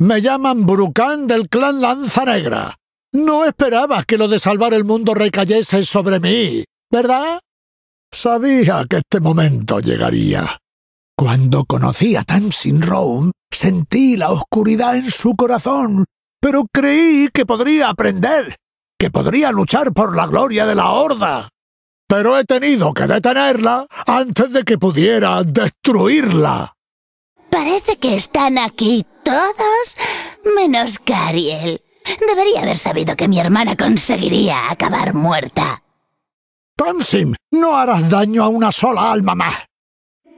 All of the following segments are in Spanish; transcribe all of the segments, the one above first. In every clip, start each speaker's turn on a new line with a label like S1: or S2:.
S1: Me llaman Burucán del clan Lanza Negra. No esperabas que lo de salvar el mundo recayese sobre mí, ¿verdad? Sabía que este momento llegaría. Cuando conocí a Tamsin Rome, sentí la oscuridad en su corazón, pero creí que podría aprender, que podría luchar por la gloria de la Horda. Pero he tenido que detenerla antes de que pudiera destruirla.
S2: Parece que están aquí todos menos Cariel. Debería haber sabido que mi hermana conseguiría acabar muerta. Tonsim, no harás daño a una sola alma más.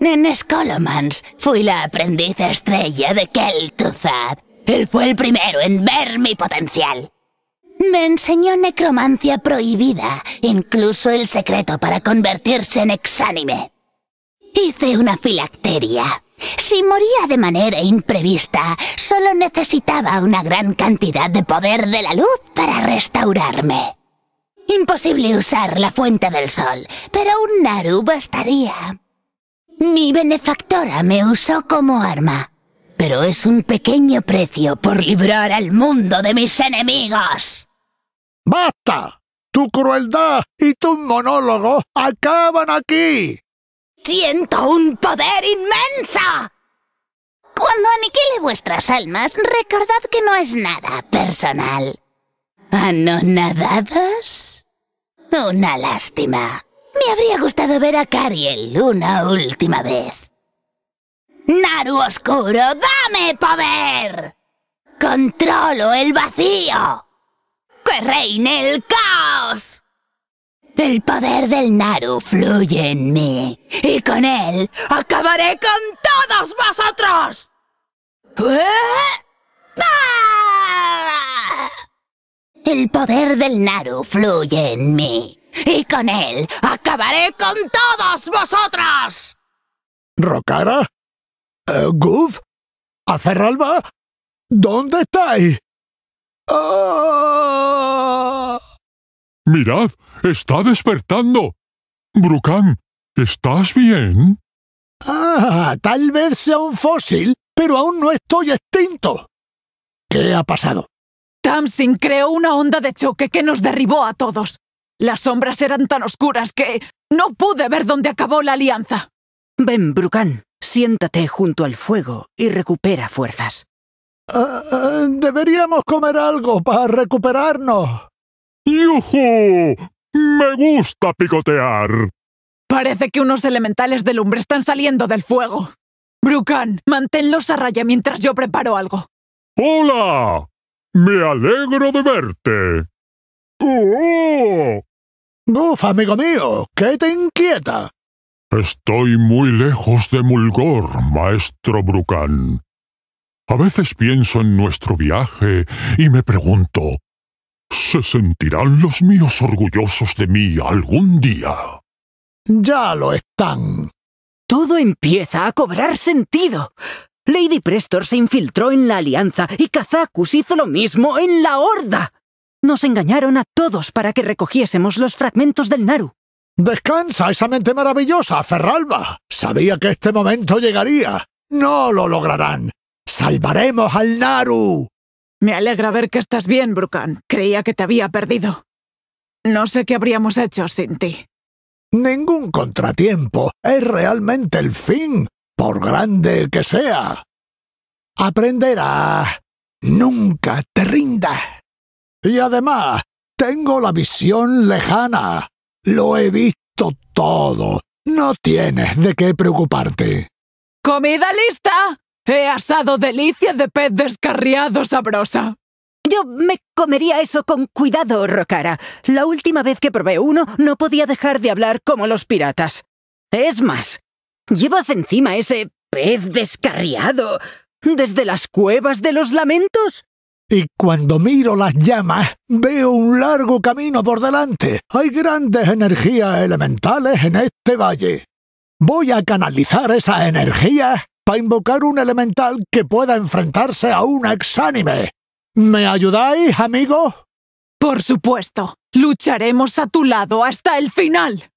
S2: En Skolomans fui la aprendiz estrella de Keltuzad. Él fue el primero en ver mi potencial. Me enseñó necromancia prohibida, incluso el secreto para convertirse en exánime. Hice una filacteria. Si moría de manera imprevista, solo necesitaba una gran cantidad de poder de la luz para restaurarme. Imposible usar la fuente del sol, pero un Naru bastaría. Mi benefactora me usó como arma, pero es un pequeño precio por librar al mundo de mis enemigos. ¡Basta! Tu crueldad y tu monólogo acaban aquí. Siento un poder inmenso. Cuando aniquile vuestras almas, recordad que no es nada personal. ¿Anonadados? Una lástima. Me habría gustado ver a Cariel una última vez. Naru Oscuro, dame poder. Controlo el vacío. Que reine el caos. El poder del Naru fluye en mí, y con él acabaré con todos vosotros. ¿Eh? El poder del Naru fluye en mí, y con él acabaré con todos vosotros. ¿Rokara?
S1: Eh, Guf, ¿Aferralba? ¿Dónde estáis?
S3: Ah. Mirad, está despertando.
S1: Brucán,
S3: ¿estás bien?
S1: Ah, tal vez sea
S4: un fósil, pero aún no estoy
S1: extinto. ¿Qué ha pasado?
S4: Tamsin creó una onda de choque que nos derribó a todos. Las sombras eran tan oscuras que no pude ver dónde acabó la alianza.
S5: Ven, Brucán, siéntate junto al fuego y recupera fuerzas.
S4: Ah, ah, deberíamos comer algo
S1: para recuperarnos. ¡Yujú! ¡Me gusta picotear!
S4: Parece que unos elementales de lumbre están saliendo del fuego. Brucan, manténlos a raya mientras yo preparo algo.
S3: ¡Hola! ¡Me
S1: alegro
S3: de verte!
S1: ¡Oh! Uf, amigo mío, ¿qué te inquieta?
S3: Estoy muy lejos de Mulgor, maestro Brucan. A veces pienso en nuestro viaje y me pregunto, se sentirán los míos orgullosos de mí algún día.
S5: Ya lo están. Todo empieza a cobrar sentido. Lady Prestor se infiltró en la Alianza y Kazakus hizo lo mismo en la Horda. Nos engañaron a todos para que recogiésemos los fragmentos del Naru.
S1: Descansa esa mente maravillosa, Ferralba. Sabía que este momento llegaría. No lo lograrán. Salvaremos al Naru.
S4: Me alegra ver que estás bien, Brucan. Creía que te había perdido. No sé qué habríamos hecho sin ti.
S1: Ningún contratiempo es realmente el fin, por grande que sea. Aprenderá. Nunca te rinda. Y además, tengo la visión lejana. Lo he visto todo. No tienes de qué preocuparte.
S4: ¡Comida lista! He asado delicias de pez descarriado sabrosa.
S5: Yo me comería eso con cuidado, Rocara. La última vez que probé uno no podía dejar de hablar como los piratas. Es más, llevas encima ese pez descarriado desde las cuevas de los lamentos. Y cuando miro
S1: las llamas, veo un largo camino por delante. Hay grandes energías elementales en este valle. Voy a canalizar esa energía para invocar un elemental que pueda enfrentarse a un exánime.
S4: ¿Me ayudáis, amigo? Por supuesto. Lucharemos a tu lado hasta el final.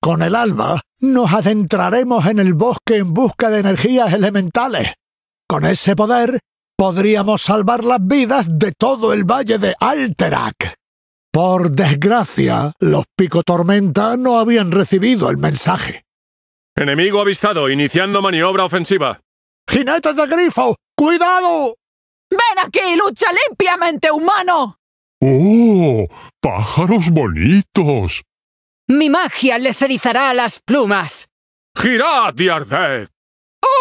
S1: Con el alba, nos adentraremos en el bosque en busca de energías elementales. Con ese poder, podríamos salvar las vidas de todo el valle de Alterac. Por desgracia, los Pico Tormenta no habían recibido el mensaje.
S3: Enemigo avistado, iniciando maniobra ofensiva.
S4: ¡Jinetes de grifo! ¡Cuidado! ¡Ven aquí, lucha limpiamente,
S5: humano!
S3: ¡Oh! ¡Pájaros bonitos!
S5: Mi magia les erizará las plumas.
S3: ¡Girad y arde!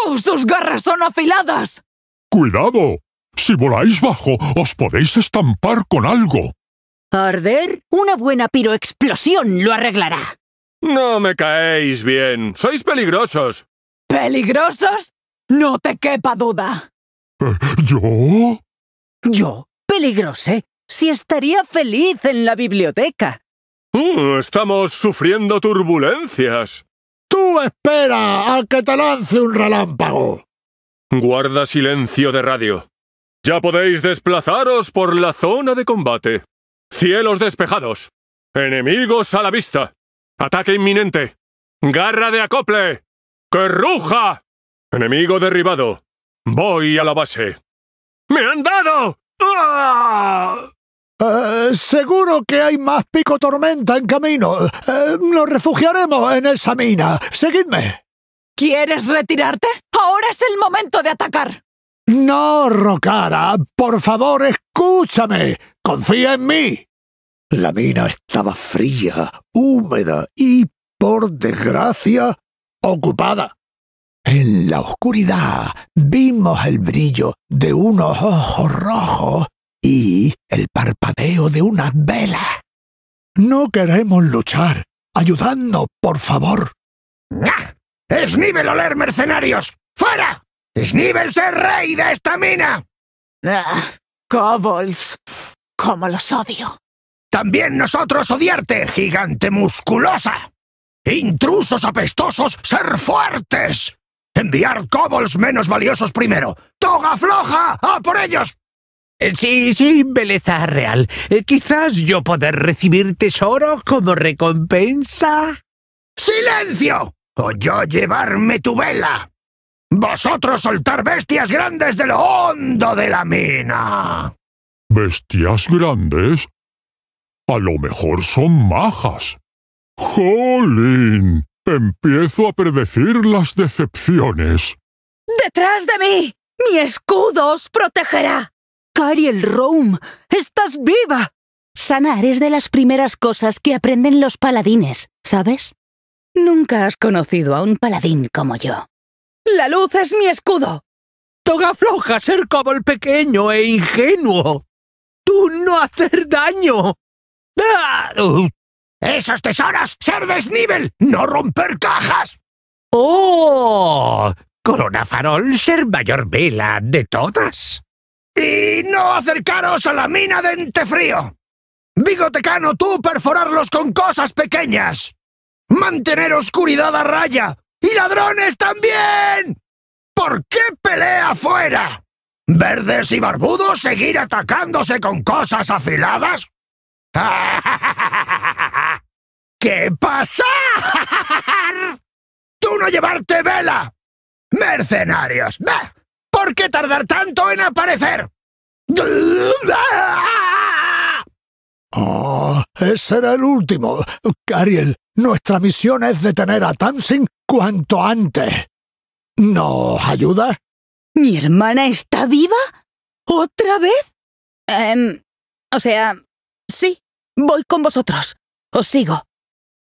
S5: ¡Oh! ¡Sus garras son afiladas!
S3: ¡Cuidado! Si voláis bajo, os podéis estampar con algo.
S5: ¿Arder? Una buena piroexplosión lo arreglará.
S3: No me caéis bien. Sois peligrosos.
S5: ¿Peligrosos? No te quepa duda.
S3: Eh, ¿Yo?
S5: Yo, Peligroso. Si estaría feliz en la biblioteca.
S3: Mm, estamos sufriendo turbulencias.
S5: Tú espera a que te lance un relámpago.
S3: Guarda silencio de radio. Ya podéis desplazaros por la zona de combate. Cielos despejados. Enemigos a la vista. ¡Ataque inminente! ¡Garra de acople! ¡Que ruja! Enemigo derribado. Voy a la base. ¡Me han dado! ¡Ah!
S1: Eh, seguro que hay más pico tormenta en camino. Eh, nos refugiaremos en esa mina. Seguidme.
S4: ¿Quieres retirarte? Ahora es el momento de atacar.
S1: No, Rocara. Por favor, escúchame. Confía en mí. La mina estaba fría, húmeda y, por desgracia, ocupada. En la oscuridad vimos el brillo de unos ojos rojos y el parpadeo de una velas. No queremos luchar. Ayudadnos, por favor.
S6: ¡Nah! ¡Snivel oler mercenarios! ¡Fuera! ¡Snivel ser rey de esta mina! ¡Ah! ¡Cobbles! ¡Cómo los odio! También nosotros odiarte, gigante musculosa. Intrusos apestosos, ser fuertes. Enviar kobolds menos valiosos primero. ¡Toga floja! ¡A por ellos! Eh, sí, sí, belleza
S7: real. Eh, quizás yo poder recibir tesoro como recompensa.
S6: ¡Silencio! O yo llevarme tu vela. Vosotros soltar bestias grandes de lo hondo de la mina.
S3: ¿Bestias grandes? A lo mejor son majas. ¡Jolín! Empiezo a predecir las decepciones.
S5: ¡Detrás de mí! ¡Mi escudo os protegerá!
S2: el Rome, estás viva. Sanar es de las primeras cosas que aprenden los paladines, ¿sabes? Nunca has conocido a un paladín como yo.
S5: La luz es mi escudo. Toga floja ser como el pequeño e ingenuo. Tú
S6: no hacer daño. ¡Ah! Uh. Esas tesoras ¡Ser desnivel! ¡No romper cajas! ¡Oh! Corona farol, ser mayor vela de todas. Y no acercaros a la mina de Entefrío. Bigotecano, tú perforarlos con cosas pequeñas. Mantener oscuridad a raya. ¡Y ladrones también! ¿Por qué pelea afuera? ¿Verdes y barbudos seguir atacándose con cosas afiladas? ¿Qué pasa? ¡Tú no llevarte vela! ¡Mercenarios! ¿Por qué tardar tanto en aparecer?
S1: Oh, ese era el último. Cariel, nuestra misión es detener a Tamsin cuanto antes. ¿No ayuda?
S2: ¿Mi hermana está viva? ¿Otra vez? Em, o sea, Sí, voy con vosotros. Os sigo.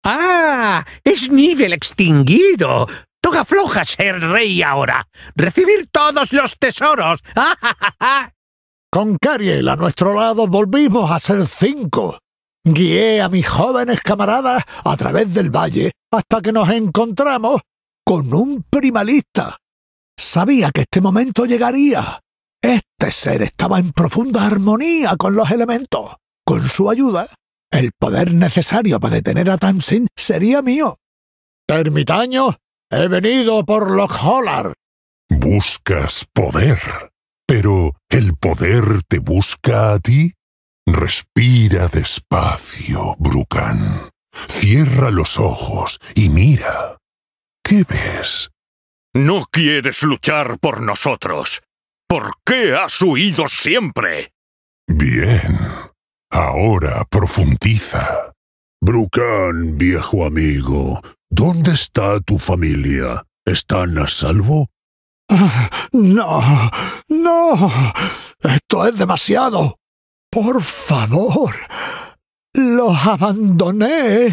S2: ¡Ah!
S7: Es nivel extinguido. Toca floja ser rey ahora. Recibir todos los tesoros. ja, ja!
S1: Con Cariel a nuestro lado volvimos a ser cinco. Guié a mis jóvenes camaradas a través del valle hasta que nos encontramos con un primalista. Sabía que este momento llegaría. Este ser estaba en profunda armonía con los elementos. Con su ayuda, el poder necesario para detener a Tamsin sería mío. Termitaño, he venido por Lockholar.
S8: Buscas poder, pero ¿el poder te busca a ti? Respira despacio, Brucan. Cierra los ojos y mira. ¿Qué ves? No quieres luchar
S7: por nosotros. ¿Por qué has huido siempre?
S8: Bien. Ahora profundiza. Brucan, viejo amigo, ¿dónde está tu familia? ¿Están a salvo?
S1: No, no. Esto es demasiado. Por favor. Los abandoné.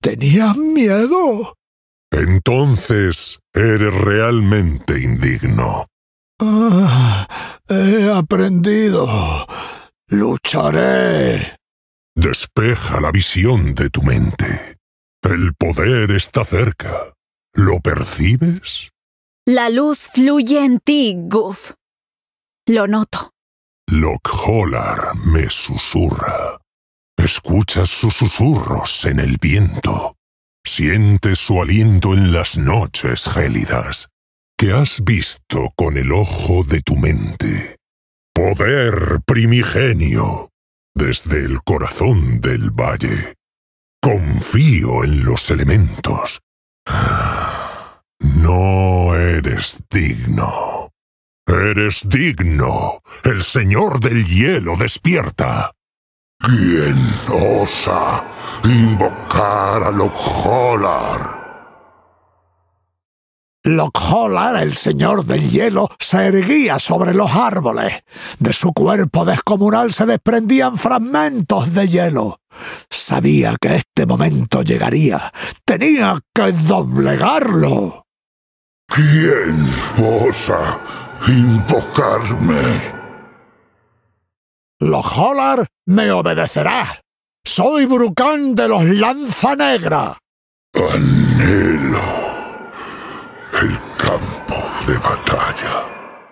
S1: Tenía miedo.
S8: Entonces, eres realmente indigno.
S1: Ah, he aprendido.
S8: Lucharé. Despeja la visión de tu mente. El poder está cerca. ¿Lo percibes?
S4: La luz fluye en ti, Guff. Lo noto.
S8: —Lok'Holar me susurra. Escuchas sus susurros en el viento. Sientes su aliento en las noches gélidas que has visto con el ojo de tu mente. Poder primigenio desde el corazón del valle. Confío en los elementos. No eres digno. Eres digno. El señor del hielo
S9: despierta. ¿Quién osa invocar a Lokholar? Lockhollar, el
S1: señor del hielo, se erguía sobre los árboles. De su cuerpo descomunal se desprendían fragmentos de hielo. Sabía que este momento llegaría.
S9: Tenía que doblegarlo. ¿Quién osa invocarme? Lockhollar me obedecerá.
S1: Soy Brucán de los Lanza Negra.
S9: Anhelo el campo de
S1: batalla.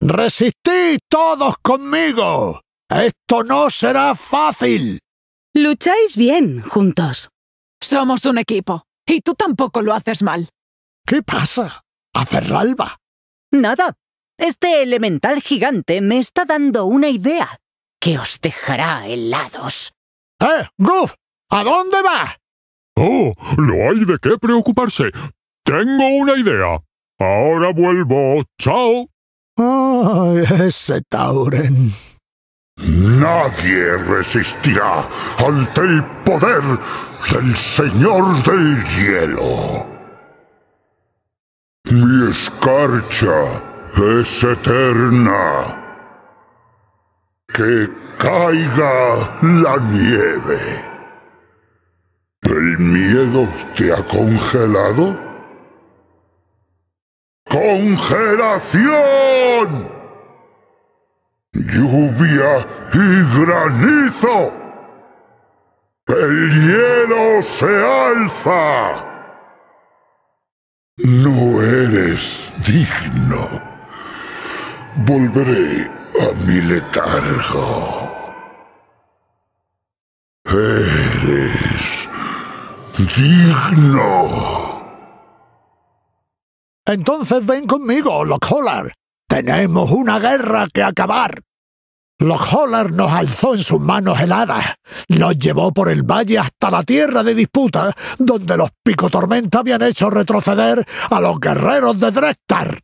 S1: ¡Resistid todos conmigo! ¡Esto no será fácil!
S4: Lucháis bien
S2: juntos.
S4: Somos un equipo, y tú tampoco lo haces mal. ¿Qué pasa? ¿Hace ralba?
S5: Nada. Este elemental gigante me está dando una
S2: idea que os dejará helados.
S1: ¡Eh, Goof! ¿A dónde
S3: va? Oh, no hay de qué preocuparse. Tengo una idea. Ahora vuelvo. Chao. ¡Ah, ese Tauren.
S9: Nadie resistirá ante el poder del Señor del Hielo. Mi escarcha es eterna. Que caiga la nieve. ¿El miedo te ha congelado? congelación, lluvia y granizo. El hielo se alza. No eres digno. Volveré a mi letargo. Eres digno.
S1: Entonces ven conmigo, Lokhollar. Tenemos una guerra que acabar. Lockhollar nos alzó en sus manos heladas, nos llevó por el valle hasta la tierra de disputa, donde los picotormenta habían hecho retroceder a los guerreros de Drektar.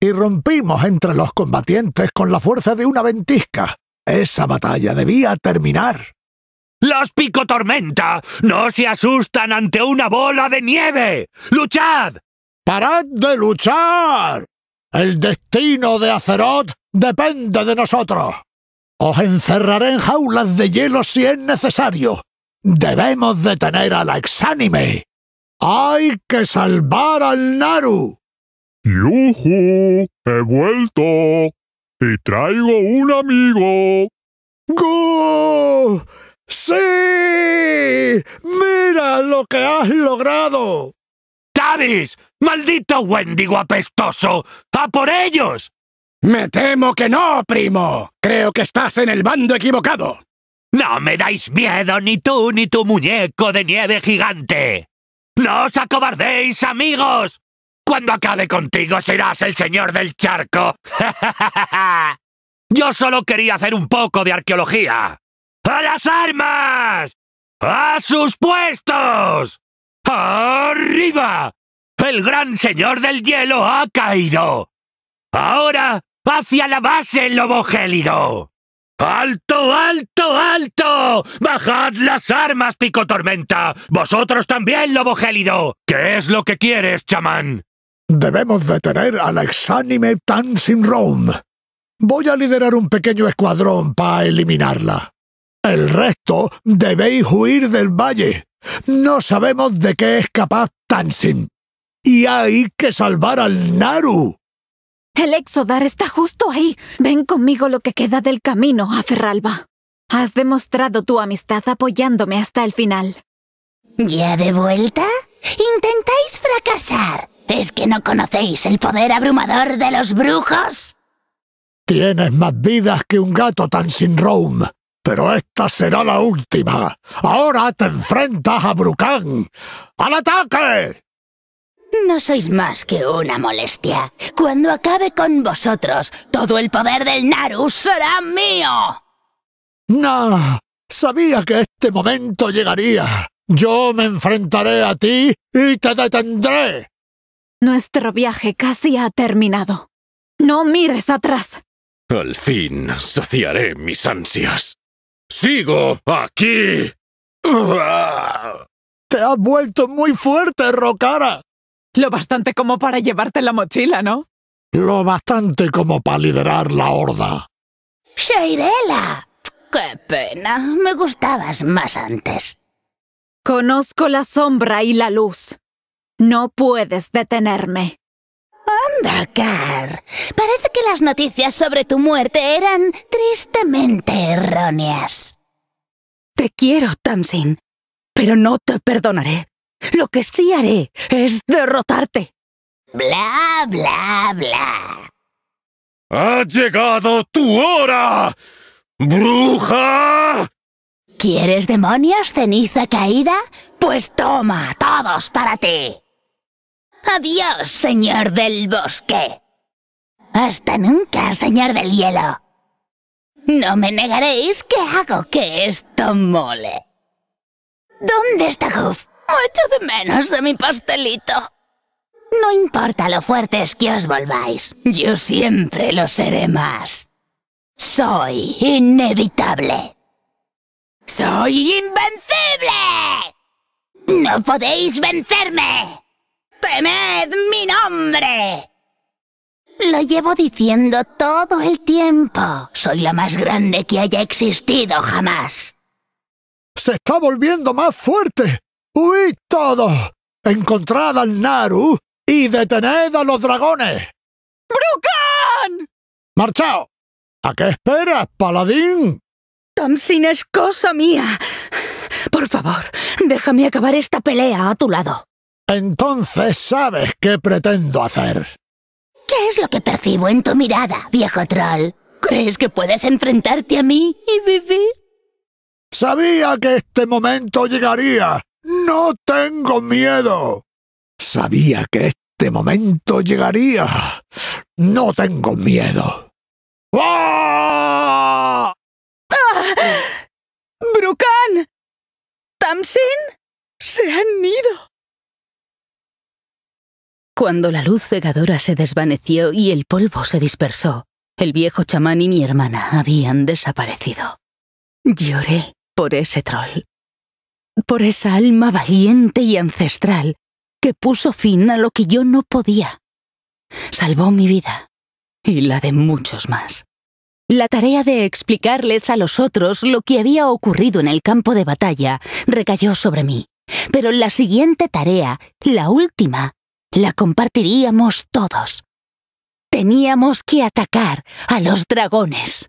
S1: Y rompimos entre los combatientes con la fuerza de una ventisca. Esa batalla debía terminar.
S7: ¡Los picotormenta no se
S1: asustan ante una bola de nieve! ¡Luchad! ¡Parad de luchar! El destino de Azeroth depende de nosotros. Os encerraré en jaulas de hielo si es necesario. Debemos detener a la exánime. ¡Hay que salvar al Naru!
S3: ¡Yuhu! ¡He vuelto! ¡Y traigo un amigo! ¡Gu! ¡Sí! ¡Mira
S7: lo que has logrado! ¡Tadis! ¡Maldito Wendigo apestoso! ¡A por ellos! Me temo que no, primo. Creo que estás en el bando equivocado. No me dais miedo ni tú ni tu muñeco de nieve gigante. No os acobardéis, amigos. Cuando acabe contigo serás el señor del charco. Yo solo quería hacer un poco de arqueología. ¡A las armas! ¡A sus puestos! ¡Arriba! El gran señor del hielo ha caído. Ahora, hacia la base, lobo gélido. ¡Alto, alto, alto! ¡Bajad las armas, Pico Tormenta! ¡Vosotros también, Lobo Gélido! ¿Qué es lo que quieres, chamán?
S1: Debemos detener al exánime Tan Rome. Voy a liderar un pequeño escuadrón para eliminarla. El resto debéis huir del valle. No sabemos de qué es capaz Tansin y hay que salvar al
S4: Naru. El Exodar está justo ahí. Ven conmigo lo que queda del camino, Aferralba. Has demostrado tu amistad apoyándome hasta el final.
S2: ¿Ya de vuelta? ¿Intentáis fracasar? ¿Es que no conocéis el poder abrumador de los brujos?
S1: Tienes más vidas que un gato tan sin roam. Pero esta será la última. Ahora te enfrentas a
S2: Brucán. ¡Al ataque! No sois más que una molestia. Cuando acabe con vosotros, todo el poder del Naru será mío. No, sabía que este momento llegaría. Yo
S1: me enfrentaré a ti y te detendré.
S4: Nuestro viaje casi ha terminado. No mires atrás.
S3: Al fin saciaré
S4: mis ansias. Sigo aquí. Te has vuelto muy fuerte, Rokara. Lo bastante como para llevarte la mochila, ¿no?
S1: Lo bastante como para liderar la horda.
S2: ¡Sheirela! ¡Qué pena! Me gustabas más antes. Conozco
S4: la sombra y la luz. No puedes detenerme. Anda,
S2: Car. Parece que las noticias sobre tu muerte eran tristemente erróneas. Te quiero, Tamsin, pero no te perdonaré. Lo que sí haré es derrotarte. Bla, bla, bla. Ha llegado tu hora, bruja. ¿Quieres demonios, ceniza caída? Pues toma, todos para ti. Adiós, señor del bosque. Hasta nunca, señor del hielo. No me negaréis que hago que esto mole. ¿Dónde está Goof? Echo de menos de mi pastelito. No importa lo fuertes que os volváis, yo siempre lo seré más. Soy inevitable. ¡Soy invencible! ¡No podéis vencerme! ¡Temed mi nombre! Lo llevo diciendo todo el tiempo. Soy la más grande que haya existido jamás.
S1: ¡Se está volviendo más fuerte! ¡Huid todos! ¡Encontrad al Naru y detened a los dragones!
S2: ¡Brucan! ¡Marchao!
S1: ¿A qué esperas, paladín?
S2: Tamsin es cosa mía. Por favor, déjame acabar esta pelea a tu lado. Entonces sabes qué pretendo hacer. ¿Qué es lo que percibo en tu mirada, viejo troll? ¿Crees que puedes enfrentarte a mí y vivir? Sabía que este momento llegaría
S1: no tengo miedo. Sabía que este momento llegaría. No tengo miedo.
S5: ¡Ah! ah ¿Tamsin?
S2: ¡Se han ido! Cuando la luz cegadora se desvaneció y el polvo se dispersó, el viejo chamán y mi hermana habían desaparecido. Lloré por ese troll por esa alma valiente y ancestral que puso fin a lo que yo no podía. Salvó mi vida y la de muchos más. La tarea de explicarles a los otros lo que había ocurrido en el campo de batalla recayó sobre mí, pero la siguiente tarea, la última, la compartiríamos todos. Teníamos que atacar a los dragones.